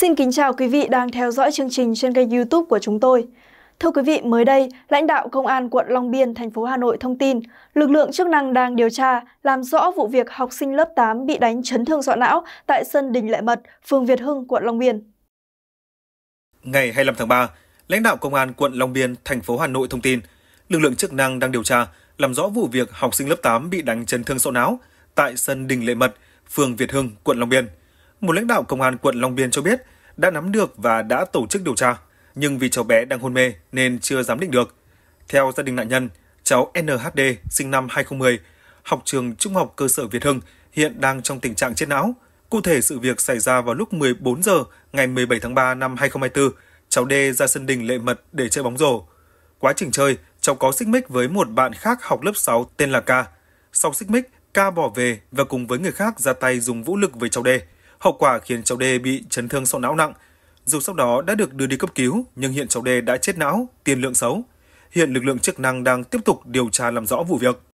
Xin kính chào quý vị đang theo dõi chương trình trên kênh YouTube của chúng tôi. Thưa quý vị, mới đây, lãnh đạo Công an quận Long Biên, thành phố Hà Nội thông tin, lực lượng chức năng đang điều tra, làm rõ vụ việc học sinh lớp 8 bị đánh chấn thương sọ não tại sân Đình Lệ Mật, phường Việt Hưng, quận Long Biên. Ngày 25 tháng 3, lãnh đạo Công an quận Long Biên, thành phố Hà Nội thông tin, lực lượng chức năng đang điều tra, làm rõ vụ việc học sinh lớp 8 bị đánh chấn thương sọ não tại sân Đình Lệ Mật, phường Việt Hưng, quận Long Biên một lãnh đạo công an quận Long Biên cho biết đã nắm được và đã tổ chức điều tra, nhưng vì cháu bé đang hôn mê nên chưa giám định được. Theo gia đình nạn nhân, cháu NHD sinh năm 2010, học trường Trung học cơ sở Việt Hưng, hiện đang trong tình trạng chết não. Cụ thể sự việc xảy ra vào lúc 14 giờ ngày 17 tháng 3 năm 2024, cháu D ra sân đình lệ mật để chơi bóng rổ. Quá trình chơi, cháu có xích mích với một bạn khác học lớp 6 tên là K. Sau xích mích, K bỏ về và cùng với người khác ra tay dùng vũ lực với cháu D. Hậu quả khiến cháu Đê bị chấn thương sọ não nặng. Dù sau đó đã được đưa đi cấp cứu, nhưng hiện cháu Đê đã chết não, tiền lượng xấu. Hiện lực lượng chức năng đang tiếp tục điều tra làm rõ vụ việc.